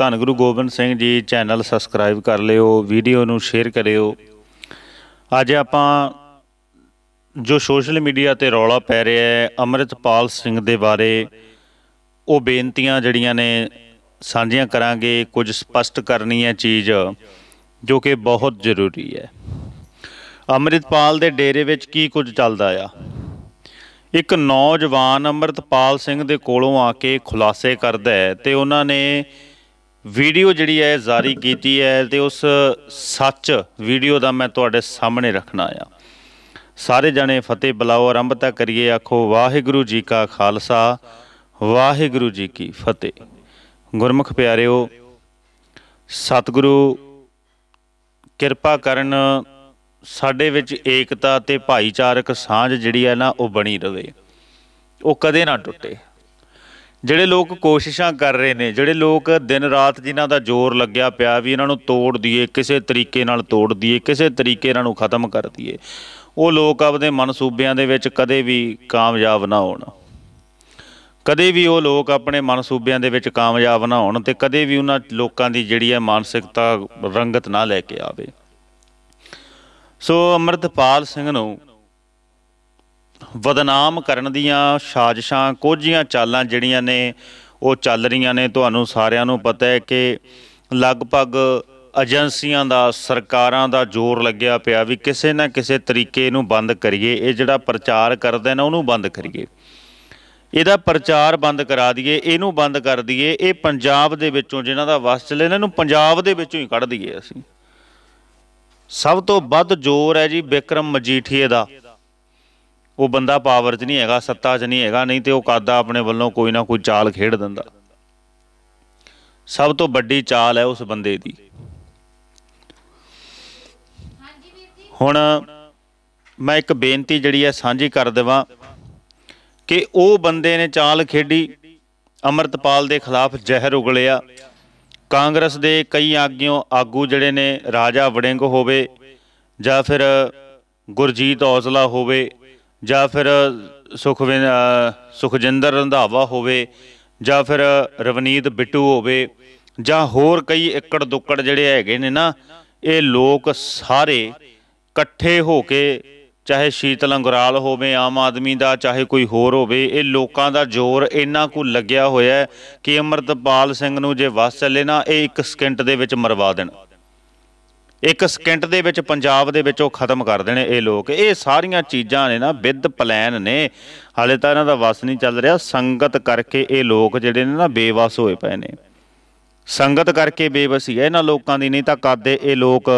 ਧੰਨ ਗੁਰੂ ਗੋਬਿੰਦ ਸਿੰਘ ਜੀ channel subscribe ਕਰ ਲਿਓ ਵੀਡੀਓ ਨੂੰ ਸ਼ੇਅਰ ਕਰਿਓ ਅੱਜ ਆਪਾਂ ਜੋ ਸੋਸ਼ਲ ਮੀਡੀਆ ਤੇ ਰੌਲਾ ਪੈ ਰਿਹਾ ਹੈ ਅਮਰਿਤਪਾਲ ਸਿੰਘ ਦੇ ਬਾਰੇ ਉਹ ਬੇਨਤੀਆਂ ਜਿਹੜੀਆਂ ਨੇ ਸਾਂਝੀਆਂ ਕਰਾਂਗੇ ਕੁਝ ਸਪਸ਼ਟ ਕਰਨੀ ਹੈ ਚੀਜ਼ ਜੋ ਕਿ ਬਹੁਤ ਜ਼ਰੂਰੀ ਹੈ ਅਮਰਿਤਪਾਲ ਦੇ ਡੇਰੇ ਵਿੱਚ ਕੀ ਕੁਝ ਚੱਲਦਾ ਆ ਇੱਕ ਨੌਜਵਾਨ ਅਮਰਿਤਪਾਲ ਸਿੰਘ ਦੇ ਕੋਲੋਂ ਆ ਕੇ ਖੁਲਾਸੇ ਕਰਦਾ ਹੈ ਤੇ ਉਹਨਾਂ ਨੇ ਵੀਡੀਓ ਜਿਹੜੀ ਹੈ ਜਾਰੀ ਕੀਤੀ ਹੈ ਤੇ ਉਸ ਸੱਚ ਵੀਡੀਓ ਦਾ ਮੈਂ ਤੁਹਾਡੇ ਸਾਹਮਣੇ ਰੱਖਣਾ ਆ ਸਾਰੇ ਜਣੇ ਫਤਿਹ ਬਲਾਓ ਆਰੰਭ ਤਾਂ ਕਰੀਏ ਆਖੋ ਵਾਹਿਗੁਰੂ ਜੀ ਕਾ ਖਾਲਸਾ ਵਾਹਿਗੁਰੂ ਜੀ ਕੀ ਫਤਿਹ ਗੁਰਮੁਖ ਪਿਆਰਿਓ ਸਤਿਗੁਰੂ ਕਿਰਪਾ ਕਰਨ ਸਾਡੇ ਵਿੱਚ ਏਕਤਾ ਤੇ ਭਾਈਚਾਰਕ ਸਾਂਝ ਜਿਹੜੀ ਹੈ ਨਾ ਉਹ ਬਣੀ ਰਵੇ ਉਹ ਕਦੇ ਨਾ ਟੁੱਟੇ ਜਿਹੜੇ ਲੋਕ ਕੋਸ਼ਿਸ਼ਾਂ ਕਰ ਰਹੇ ਨੇ ਜਿਹੜੇ ਲੋਕ ਦਿਨ ਰਾਤ ਜਿਨ੍ਹਾਂ ਦਾ ਜ਼ੋਰ ਲੱਗਿਆ ਪਿਆ ਵੀ ਇਹਨਾਂ ਨੂੰ ਤੋੜ ਦਈਏ ਕਿਸੇ ਤਰੀਕੇ ਨਾਲ ਤੋੜ ਦਈਏ ਕਿਸੇ ਤਰੀਕੇ ਇਹਨਾਂ ਨੂੰ ਖਤਮ ਕਰ ਦਈਏ ਉਹ ਲੋਕ ਆਪਦੇ ਮਨਸੂਬਿਆਂ ਦੇ ਵਿੱਚ ਕਦੇ ਵੀ ਕਾਮਯਾਬ ਨਾ ਹੋਣ ਕਦੇ ਵੀ ਉਹ ਲੋਕ ਆਪਣੇ ਮਨਸੂਬਿਆਂ ਦੇ ਵਿੱਚ ਕਾਮਯਾਬ ਨਾ ਹੋਣ ਤੇ ਕਦੇ ਵੀ ਉਹਨਾਂ ਲੋਕਾਂ ਦੀ ਜਿਹੜੀ ਹੈ ਮਾਨਸਿਕਤਾ ਰੰਗਤ ਨਾ ਲੈ ਕੇ ਆਵੇ ਸੋ ਅਮਰਤਪਾਲ ਸਿੰਘ ਨੂੰ ਵਦਨਾਮ ਕਰਨ ਦੀਆਂ ਸਾਜ਼ਿਸ਼ਾਂ ਕੋਝੀਆਂ ਚਾਲਾਂ ਜਿਹੜੀਆਂ ਨੇ ਉਹ ਚੱਲ ਰਹੀਆਂ ਨੇ ਤੁਹਾਨੂੰ ਸਾਰਿਆਂ ਨੂੰ ਪਤਾ ਹੈ ਕਿ ਲਗਭਗ ਏਜੰਸੀਆਂ ਦਾ ਸਰਕਾਰਾਂ ਦਾ ਜ਼ੋਰ ਲੱਗਿਆ ਪਿਆ ਵੀ ਕਿਸੇ ਨਾ ਕਿਸੇ ਤਰੀਕੇ ਨੂੰ ਬੰਦ ਕਰੀਏ ਇਹ ਜਿਹੜਾ ਪ੍ਰਚਾਰ ਕਰਦੇ ਨੇ ਉਹਨੂੰ ਬੰਦ ਕਰੀਏ ਇਹਦਾ ਪ੍ਰਚਾਰ ਬੰਦ ਕਰਾ ਦਈਏ ਇਹਨੂੰ ਬੰਦ ਕਰ ਦਈਏ ਇਹ ਪੰਜਾਬ ਦੇ ਵਿੱਚੋਂ ਜਿਨ੍ਹਾਂ ਦਾ ਵਸ ਚਲੇ ਇਹਨਾਂ ਨੂੰ ਪੰਜਾਬ ਦੇ ਵਿੱਚੋਂ ਹੀ ਕੱਢ ਦਈਏ ਅਸੀਂ ਸਭ ਤੋਂ ਵੱਧ ਜ਼ੋਰ ਹੈ ਜੀ ਵਿਕਰਮ ਮਜੀਠੀਏ ਦਾ ਉਹ ਬੰਦਾ ਪਾਵਰ 'ਚ ਨਹੀਂ ਹੈਗਾ ਸੱਤਾ 'ਚ ਨਹੀਂ ਹੈਗਾ ਨਹੀਂ ਤੇ ਉਹ ਕਾਦਾ ਆਪਣੇ ਵੱਲੋਂ ਕੋਈ ਨਾ ਕੋਈ ਚਾਲ ਖੇਡ ਦਿੰਦਾ ਸਭ ਤੋਂ ਵੱਡੀ ਚਾਲ ਹੈ ਉਸ ਬੰਦੇ ਦੀ ਹੁਣ ਮੈਂ ਇੱਕ ਬੇਨਤੀ ਜਿਹੜੀ ਹੈ ਸਾਂਝੀ ਕਰ ਦੇਵਾਂ ਕਿ ਉਹ ਬੰਦੇ ਨੇ ਚਾਲ ਖੇਡੀ ਅਮਰਤਪਾਲ ਦੇ ਖਿਲਾਫ ਜ਼ਹਿਰ ਉਗਲਿਆ ਕਾਂਗਰਸ ਦੇ ਕਈ ਆਗੂ ਆਗੂ ਜਿਹੜੇ ਨੇ ਰਾਜਾ ਵੜਿੰਗ ਹੋਵੇ ਜਾਂ ਫਿਰ ਗੁਰਜੀਤ ਔਜ਼ਲਾ ਹੋਵੇ ਜਾਂ ਫਿਰ ਸੁਖਵਿੰਦ ਸੁਖਜਿੰਦਰ ਰੰਧਾਵਾ ਹੋਵੇ ਜਾਂ ਫਿਰ ਰਵਨੀਤ ਬਿੱਟੂ ਹੋਵੇ ਜਾਂ ਹੋਰ ਕਈ ਇੱਕੜ ਦੁੱਕੜ ਜਿਹੜੇ ਹੈਗੇ ਨੇ ਨਾ ਇਹ ਲੋਕ ਸਾਰੇ ਇਕੱਠੇ ਹੋ ਕੇ ਚਾਹੇ ਸ਼ੀਤਲ ਅੰਗਰਾਲ ਹੋਵੇ ਆਮ ਆਦਮੀ ਦਾ ਚਾਹੇ ਕੋਈ ਹੋਰ ਹੋਵੇ ਇਹ ਲੋਕਾਂ ਦਾ ਜ਼ੋਰ ਇੰਨਾ ਕੁ ਲੱਗਿਆ ਹੋਇਆ ਕਿ ਅਮਰਤਪਾਲ ਸਿੰਘ ਨੂੰ ਜੇ ਵਸ ਚੱਲੇ ਨਾ ਇਹ ਇੱਕ ਸਕਿੰਟ ਦੇ ਵਿੱਚ ਮਰਵਾ ਦੇਣ ਇੱਕ ਸਕਿੰਟ ਦੇ ਵਿੱਚ ਪੰਜਾਬ ਦੇ ਵਿੱਚ ਉਹ ਖਤਮ ਕਰ ਦੇਣੇ ਇਹ ਲੋਕ ਇਹ ਸਾਰੀਆਂ ਚੀਜ਼ਾਂ ਨੇ ਨਾ ਵਿਦ ਪਲਾਨ ਨੇ ਹਾਲੇ ਤਾਂ ਇਹਨਾਂ ਦਾ ਵਸ ਨਹੀਂ ਚੱਲ ਰਿਹਾ ਸੰਗਤ ਕਰਕੇ ਇਹ ਲੋਕ ਜਿਹੜੇ ਨੇ ਨਾ ਬੇਵਸ ਹੋਏ ਪਏ ਨੇ ਸੰਗਤ ਕਰਕੇ ਬੇਵਸੀ ਹੈ ਇਹਨਾਂ ਲੋਕਾਂ ਦੀ ਨਹੀਂ ਤਾਂ ਕਰਦੇ ਇਹ ਲੋਕ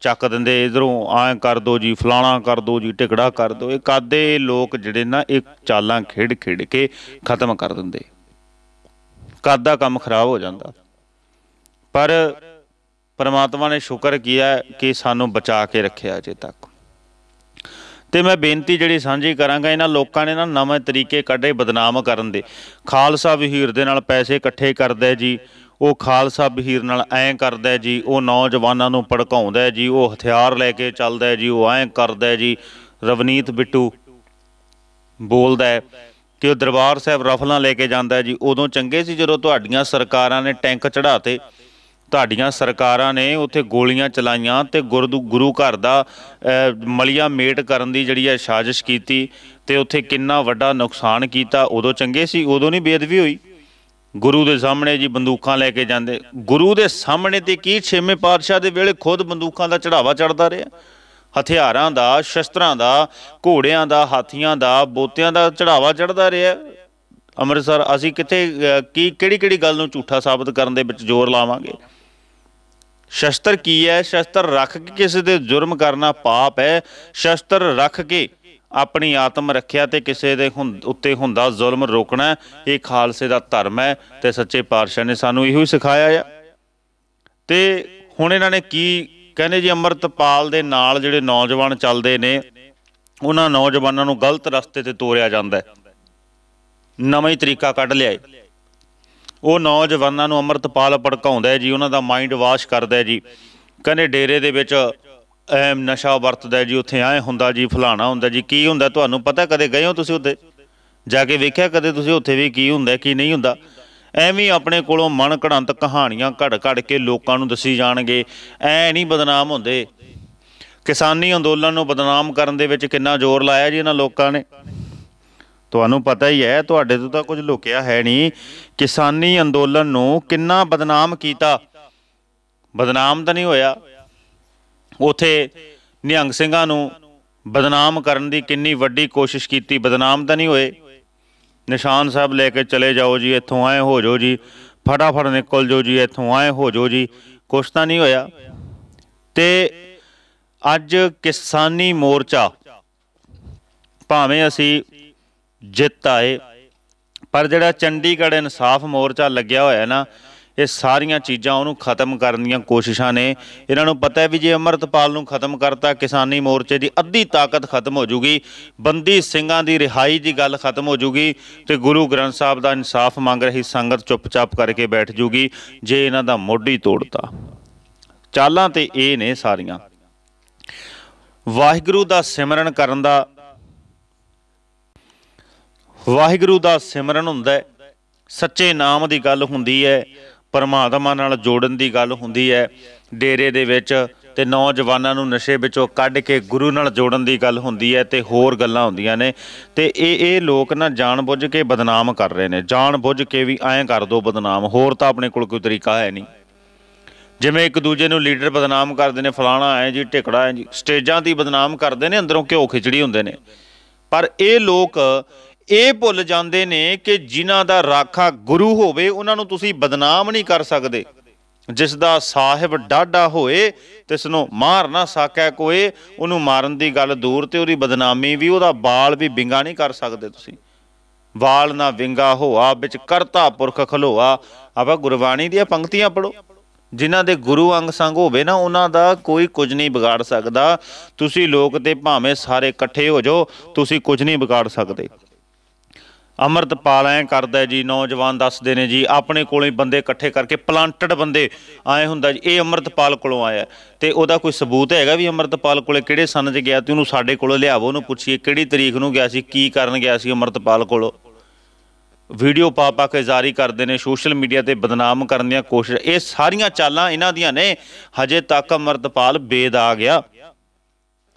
ਚੱਕ ਦਿੰਦੇ ਇਧਰੋਂ ਐ ਕਰ ਦੋ ਜੀ ਫਲਾਣਾ ਕਰ ਦੋ ਜੀ ਟਿਕੜਾ ਕਰ ਦੋ ਇਹ ਕਰਦੇ ਲੋਕ ਜਿਹੜੇ ਨਾ ਇਹ ਚਾਲਾਂ ਖੇਡ ਖੇਡ ਕੇ ਖਤਮ ਕਰ ਦਿੰਦੇ ਕਾਦਾ ਕੰਮ ਖਰਾਬ ਹੋ ਜਾਂਦਾ ਪਰ ਪਰਮਾਤਮਾ ਨੇ ਸ਼ੁਕਰ ਕੀਤਾ ਕਿ ਸਾਨੂੰ ਬਚਾ ਕੇ ਰੱਖਿਆ ਅਜੇ ਤੱਕ ਤੇ ਮੈਂ ਬੇਨਤੀ ਜਿਹੜੀ ਸਾਂਝੀ ਕਰਾਂਗਾ ਇਹਨਾਂ ਲੋਕਾਂ ਨੇ ਨਾ ਨਵੇਂ ਤਰੀਕੇ ਕੱਢੇ ਬਦਨਾਮ ਕਰਨ ਦੇ ਖਾਲਸਾ ਵਹੀਰ ਦੇ ਨਾਲ ਪੈਸੇ ਇਕੱਠੇ ਕਰਦਾ ਜੀ ਉਹ ਖਾਲਸਾ ਵਹੀਰ ਨਾਲ ਐਂ ਕਰਦਾ ਜੀ ਉਹ ਨੌਜਵਾਨਾਂ ਨੂੰ ਭੜਕਾਉਂਦਾ ਜੀ ਉਹ ਹਥਿਆਰ ਲੈ ਕੇ ਚੱਲਦਾ ਜੀ ਉਹ ਐਂ ਕਰਦਾ ਜੀ ਰਵਨੀਤ ਬਿੱਟੂ ਬੋਲਦਾ ਕਿ ਉਹ ਦਰਬਾਰ ਸਾਹਿਬ ਰਫਲਾਂ ਲੈ ਕੇ ਜਾਂਦਾ ਜੀ ਉਦੋਂ ਚੰਗੇ ਸੀ ਜਦੋਂ ਤੁਹਾਡੀਆਂ ਸਰਕਾਰਾਂ ਨੇ ਟੈਂਕ ਚੜਾਤੇ ਤੁਹਾਡੀਆਂ ਸਰਕਾਰਾਂ ਨੇ ਉੱਥੇ ਗੋਲੀਆਂ ਚਲਾਈਆਂ ਤੇ ਗੁਰੂ ਘਰ ਦਾ ਮਲੀਆ ਮੇਟ ਕਰਨ ਦੀ ਜਿਹੜੀ ਹੈ ਸਾਜ਼ਿਸ਼ ਕੀਤੀ ਤੇ ਉੱਥੇ ਕਿੰਨਾ ਵੱਡਾ ਨੁਕਸਾਨ ਕੀਤਾ ਉਦੋਂ ਚੰਗੇ ਸੀ ਉਦੋਂ ਨਹੀਂ ਬੇਦਵੀ ਹੋਈ ਗੁਰੂ ਦੇ ਸਾਹਮਣੇ ਜੀ ਬੰਦੂਕਾਂ ਲੈ ਕੇ ਜਾਂਦੇ ਗੁਰੂ ਦੇ ਸਾਹਮਣੇ ਤੇ ਕੀ ਛੇਵੇਂ ਪਾਤਸ਼ਾਹ ਦੇ ਵੇਲੇ ਖੁਦ ਬੰਦੂਕਾਂ ਦਾ ਚੜਾਵਾ ਚੜਦਾ ਰਿਹਾ ਹਥਿਆਰਾਂ ਦਾ ਸ਼ਸਤਰਾਂ ਦਾ ਘੋੜਿਆਂ ਦਾ ਹਾਥੀਆਂ ਦਾ ਬੋਤਿਆਂ ਦਾ ਚੜਾਵਾ ਚੜਦਾ ਰਿਹਾ ਅੰਮ੍ਰਿਤਸਰ ਅਸੀਂ ਕਿੱਥੇ ਕੀ ਕਿਹੜੀ ਕਿਹੜੀ ਗੱਲ ਨੂੰ ਝੂਠਾ ਸਾਬਤ ਕਰਨ ਦੇ ਵਿੱਚ ਜ਼ੋਰ ਲਾਵਾਂਗੇ ਸ਼ਸਤਰ ਕੀ ਹੈ ਸ਼ਸਤਰ ਰੱਖ ਕੇ ਕਿਸੇ ਦੇ ਜੁਰਮ ਕਰਨਾ ਪਾਪ ਹੈ ਸ਼ਸਤਰ ਰੱਖ ਕੇ ਆਪਣੀ ਆਤਮ ਰੱਖਿਆ ਤੇ ਕਿਸੇ ਦੇ ਉੱਤੇ ਹੁੰਦਾ ਜ਼ੁਲਮ ਰੋਕਣਾ ਇਹ ਖਾਲਸੇ ਦਾ ਧਰਮ ਹੈ ਤੇ ਸੱਚੇ ਪਾਤਸ਼ਾਹ ਨੇ ਸਾਨੂੰ ਇਹੋ ਹੀ ਸਿਖਾਇਆ ਆ ਤੇ ਹੁਣ ਇਹਨਾਂ ਨੇ ਕੀ ਕਹਿੰਦੇ ਜੀ ਅਮਰਤਪਾਲ ਦੇ ਨਾਲ ਜਿਹੜੇ ਨੌਜਵਾਨ ਚੱਲਦੇ ਨੇ ਉਹਨਾਂ ਨੌਜਵਾਨਾਂ ਨੂੰ ਗਲਤ ਰਸਤੇ ਤੇ ਤੋਰਿਆ ਜਾਂਦਾ ਹੈ ਨਵਾਂ ਹੀ ਤਰੀਕਾ ਕੱਢ ਲਿਆ ਹੈ ਉਹ ਨੌਜਵਾਨਾਂ ਨੂੰ ਅਮਰਤਪਾਲ ਪੜਕਾਉਂਦਾ ਹੈ ਜੀ ਉਹਨਾਂ ਦਾ ਮਾਈਂਡ ਵਾਸ਼ ਕਰਦਾ ਹੈ ਜੀ ਕਹਿੰਦੇ ਡੇਰੇ ਦੇ ਵਿੱਚ ਐਮ ਨਸ਼ਾ ਵਰਤਦਾ ਜੀ ਉੱਥੇ ਐ ਹੁੰਦਾ ਜੀ ਫਲਾਣਾ ਹੁੰਦਾ ਜੀ ਕੀ ਹੁੰਦਾ ਤੁਹਾਨੂੰ ਪਤਾ ਕਦੇ ਗਏ ਹੋ ਤੁਸੀਂ ਉੱਥੇ ਜਾ ਕੇ ਵੇਖਿਆ ਕਦੇ ਤੁਸੀਂ ਉੱਥੇ ਵੀ ਕੀ ਹੁੰਦਾ ਕੀ ਨਹੀਂ ਹੁੰਦਾ ਐਵੇਂ ਆਪਣੇ ਕੋਲੋਂ ਮਨ ਘੜੰਤ ਕਹਾਣੀਆਂ ਘੜ ਘੜ ਕੇ ਲੋਕਾਂ ਨੂੰ ਦੱਸੀ ਜਾਣਗੇ ਐ ਨਹੀਂ ਬਦਨਾਮ ਹੁੰਦੇ ਕਿਸਾਨੀ ਅੰਦੋਲਨ ਨੂੰ ਬਦਨਾਮ ਕਰਨ ਦੇ ਵਿੱਚ ਕਿੰਨਾ ਜ਼ੋਰ ਲਾਇਆ ਜੀ ਇਹਨਾਂ ਲੋਕਾਂ ਨੇ ਤੁਹਾਨੂੰ ਪਤਾ ਹੀ ਹੈ ਤੁਹਾਡੇ ਤੋਂ ਤਾਂ ਕੁਝ ਲੁਕਿਆ ਹੈ ਨਹੀਂ ਕਿਸਾਨੀ ਅੰਦੋਲਨ ਨੂੰ ਕਿੰਨਾ ਬਦਨਾਮ ਕੀਤਾ ਬਦਨਾਮ ਤਾਂ ਨਹੀਂ ਹੋਇਆ ਉਥੇ ਨਿਹੰਗ ਸਿੰਘਾਂ ਨੂੰ ਬਦਨਾਮ ਕਰਨ ਦੀ ਕਿੰਨੀ ਵੱਡੀ ਕੋਸ਼ਿਸ਼ ਕੀਤੀ ਬਦਨਾਮ ਤਾਂ ਨਹੀਂ ਹੋਏ ਨਿਸ਼ਾਨ ਸਾਹਿਬ ਲੈ ਕੇ ਚਲੇ ਜਾਓ ਜੀ ਇੱਥੋਂ ਆਏ ਹੋ ਜਾਓ ਜੀ ਫਟਾਫਟ ਨਿਕਲ ਜਾਓ ਜੀ ਇੱਥੋਂ ਆਏ ਹੋ ਜਾਓ ਜੀ ਕੁਛ ਤਾਂ ਨਹੀਂ ਹੋਇਆ ਤੇ ਅੱਜ ਕਿਸਾਨੀ ਮੋਰਚਾ ਭਾਵੇਂ ਅਸੀਂ ਜਿੱਤ ਆਏ ਪਰ ਜਿਹੜਾ ਚੰਡੀਗੜ੍ਹ ਇਨਸਾਫ ਮੋਰਚਾ ਲੱਗਿਆ ਹੋਇਆ ਨਾ ਇਹ ਸਾਰੀਆਂ ਚੀਜ਼ਾਂ ਉਹਨੂੰ ਖਤਮ ਕਰਨ ਦੀਆਂ ਕੋਸ਼ਿਸ਼ਾਂ ਨੇ ਇਹਨਾਂ ਨੂੰ ਪਤਾ ਹੈ ਵੀ ਜੇ ਅਮਰਤਪਾਲ ਨੂੰ ਖਤਮ ਕਰਤਾ ਕਿਸਾਨੀ ਮੋਰਚੇ ਦੀ ਅੱਧੀ ਤਾਕਤ ਖਤਮ ਹੋ ਜੂਗੀ ਬੰਦੀ ਸਿੰਘਾਂ ਦੀ ਰਿਹਾਈ ਦੀ ਗੱਲ ਖਤਮ ਹੋ ਜੂਗੀ ਤੇ ਗੁਰੂ ਗ੍ਰੰਥ ਸਾਹਿਬ ਦਾ ਇਨਸਾਫ ਮੰਗ ਰਹੀ ਸੰਗਤ ਚੁੱਪਚਾਪ ਕਰਕੇ ਬੈਠ ਜੂਗੀ ਜੇ ਇਹਨਾਂ ਦਾ ਮੋਢੀ ਤੋੜਤਾ ਚਾਲਾਂ ਤੇ ਇਹ ਨੇ ਸਾਰੀਆਂ ਵਾਹਿਗੁਰੂ ਦਾ ਸਿਮਰਨ ਕਰਨ ਦਾ ਵਾਹਿਗੁਰੂ ਦਾ ਸਿਮਰਨ ਹੁੰਦਾ ਹੈ ਸੱਚੇ ਨਾਮ ਦੀ ਗੱਲ ਹੁੰਦੀ ਹੈ ਪਰਮਾਤਮਾ ਨਾਲ ਜੋੜਨ ਦੀ ਗੱਲ ਹੁੰਦੀ ਹੈ ਡੇਰੇ ਦੇ ਵਿੱਚ ਤੇ ਨੌਜਵਾਨਾਂ ਨੂੰ ਨਸ਼ੇ ਵਿੱਚੋਂ ਕੱਢ ਕੇ ਗੁਰੂ ਨਾਲ ਜੋੜਨ ਦੀ ਗੱਲ ਹੁੰਦੀ ਹੈ ਤੇ ਹੋਰ ਗੱਲਾਂ ਹੁੰਦੀਆਂ ਨੇ ਤੇ ਇਹ ਇਹ ਲੋਕ ਨਾ ਜਾਣਬੁੱਝ ਕੇ ਬਦਨਾਮ ਕਰ ਰਹੇ ਨੇ ਜਾਣਬੁੱਝ ਕੇ ਵੀ ਐਂ ਕਰ ਦੋ ਬਦਨਾਮ ਹੋਰ ਤਾਂ ਆਪਣੇ ਕੋਲ ਕੋਈ ਤਰੀਕਾ ਹੈ ਨਹੀਂ ਜਿਵੇਂ ਇੱਕ ਦੂਜੇ ਨੂੰ ਲੀਡਰ ਬਦਨਾਮ ਕਰਦੇ ਨੇ ਫਲਾਣਾ ਐ ਜੀ ਟਿਕੜਾ ਐ ਜੀ ਸਟੇਜਾਂ ਦੀ ਬਦਨਾਮ ਕਰਦੇ ਨੇ ਅੰਦਰੋਂ ਘਿਓ ਖਿਚੜੀ ਹੁੰਦੇ ਨੇ ਪਰ ਇਹ ਲੋਕ ਇਹ ਭੁੱਲ ਜਾਂਦੇ ਨੇ ਕਿ ਜਿਨ੍ਹਾਂ ਦਾ ਰਾਖਾ ਗੁਰੂ ਹੋਵੇ ਉਹਨਾਂ ਨੂੰ ਤੁਸੀਂ ਬਦਨਾਮ ਨਹੀਂ ਕਰ ਸਕਦੇ ਜਿਸ ਦਾ ਸਾਹਿਬ ਡਾਡਾ ਹੋਏ ਤਿਸ ਨੂੰ ਮਾਰ ਨਾ ਸਕੈ ਕੋਏ ਉਹਨੂੰ ਮਾਰਨ ਦੀ ਗੱਲ ਦੂਰ ਤੇ ਉਹਦੀ ਬਦਨਾਮੀ ਵੀ ਉਹਦਾ ਬਾਲ ਵੀ ਵਿੰਗਾ ਨਹੀਂ ਕਰ ਸਕਦੇ ਤੁਸੀਂ ਵਾਲ ਨਾ ਵਿੰਗਾ ਹੋਆ ਵਿੱਚ ਕਰਤਾ ਪੁਰਖ ਖਲੋਆ ਆਪਾਂ ਗੁਰਬਾਣੀ ਦੀਆਂ ਪੰਕਤੀਆਂ ਪੜੋ ਜਿਨ੍ਹਾਂ ਦੇ ਗੁਰੂ ਅੰਗ ਸੰਗ ਹੋਵੇ ਨਾ ਉਹਨਾਂ ਦਾ ਕੋਈ ਕੁਝ ਨਹੀਂ ਵਿਗਾੜ ਸਕਦਾ ਤੁਸੀਂ ਲੋਕ ਤੇ ਭਾਵੇਂ ਸਾਰੇ ਇਕੱਠੇ ਹੋ ਜਾਓ ਤੁਸੀਂ ਕੁਝ ਨਹੀਂ ਵਿਗਾੜ ਸਕਦੇ ਅਮਰਤਪਾਲ ਐ ਕਰਦਾ ਜੀ ਨੌਜਵਾਨ ਦੱਸਦੇ ਨੇ ਜੀ ਆਪਣੇ ਕੋਲੇ ਬੰਦੇ ਇਕੱਠੇ ਕਰਕੇ ਪਲਾਂਟਡ ਬੰਦੇ ਆਏ ਹੁੰਦਾ ਜੀ ਇਹ ਅਮਰਤਪਾਲ ਕੋਲੋਂ ਆਇਆ ਤੇ ਉਹਦਾ ਕੋਈ ਸਬੂਤ ਹੈਗਾ ਵੀ ਅਮਰਤਪਾਲ ਕੋਲੇ ਕਿਹੜੇ ਸਨ 'ਚ ਗਿਆ ਤੇ ਉਹਨੂੰ ਸਾਡੇ ਕੋਲੋਂ ਲਿਆਵੋ ਉਹਨੂੰ ਪੁੱਛੀਏ ਕਿਹੜੀ ਤਰੀਕ ਨੂੰ ਗਿਆ ਸੀ ਕੀ ਕਰਨ ਗਿਆ ਸੀ ਅਮਰਤਪਾਲ ਕੋਲੋਂ ਵੀਡੀਓ ਪਾ ਪਾ ਕੇ ਜਾਰੀ ਕਰਦੇ ਨੇ ਸੋਸ਼ਲ ਮੀਡੀਆ ਤੇ ਬਦਨਾਮ ਕਰਨ ਦੀਆਂ ਕੋਸ਼ਿਸ਼ ਇਹ ਸਾਰੀਆਂ ਚਾਲਾਂ ਇਹਨਾਂ ਦੀਆਂ ਨੇ ਹਜੇ ਤੱਕ ਅਮਰਤਪਾਲ ਬੇਦ ਆ ਗਿਆ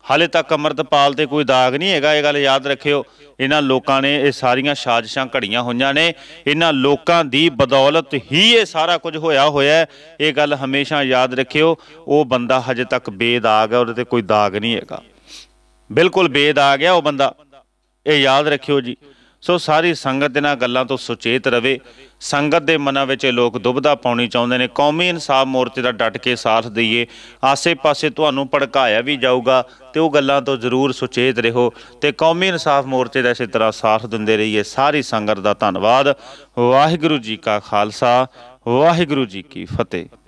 ਹਾਲੇ ਤੱਕ ਅਮਰਤਪਾਲ ਤੇ ਕੋਈ ਦਾਗ ਨਹੀਂ ਹੈਗਾ ਇਹ ਗੱਲ ਯਾਦ ਰੱਖਿਓ ਇਹਨਾਂ ਲੋਕਾਂ ਨੇ ਇਹ ਸਾਰੀਆਂ ਸਾਜ਼ਿਸ਼ਾਂ ਘੜੀਆਂ ਹੋਈਆਂ ਨੇ ਇਹਨਾਂ ਲੋਕਾਂ ਦੀ ਬਦੌਲਤ ਹੀ ਇਹ ਸਾਰਾ ਕੁਝ ਹੋਇਆ ਹੋਇਆ ਇਹ ਗੱਲ ਹਮੇਸ਼ਾ ਯਾਦ ਰੱਖਿਓ ਉਹ ਬੰਦਾ ਹਜੇ ਤੱਕ ਬੇਦਾਗ ਹੈ ਉਹਦੇ ਤੇ ਕੋਈ ਦਾਗ ਨਹੀਂ ਹੈਗਾ ਬਿਲਕੁਲ ਬੇਦਾਗ ਹੈ ਉਹ ਬੰਦਾ ਇਹ ਯਾਦ ਰੱਖਿਓ ਜੀ ਸੋ ਸਾਰੀ ਸੰਗਤ ਇਹਨਾਂ ਗੱਲਾਂ ਤੋਂ ਸੁਚੇਤ ਰਵੇ ਸੰਗਤ ਦੇ ਮਨਾਂ ਵਿੱਚ ਇਹ ਲੋਕ ਦੁਬਦਾ ਪਾਉਣੀ ਚਾਹੁੰਦੇ ਨੇ ਕੌਮੀ ਇਨਸਾਫ ਮੋਰਚੇ ਦਾ ਡਟ ਕੇ ਸਾਥ ਦਈਏ ਆਸੇ-ਪਾਸੇ ਤੁਹਾਨੂੰ ਭੜਕਾਇਆ ਵੀ ਜਾਊਗਾ ਤੇ ਉਹ ਗੱਲਾਂ ਤੋਂ ਜ਼ਰੂਰ ਸੁਚੇਤ ਰਹੋ ਤੇ ਕੌਮੀ ਇਨਸਾਫ ਮੋਰਚੇ ਦਾ ਇਸੇ ਤਰ੍ਹਾਂ ਸਾਥ ਦਿੰਦੇ ਰਹੀਏ ਸਾਰੀ ਸੰਗਤ ਦਾ ਧੰਨਵਾਦ ਵਾਹਿਗੁਰੂ ਜੀ ਕਾ ਖਾਲਸਾ ਵਾਹਿਗੁਰੂ ਜੀ ਕੀ ਫਤਿਹ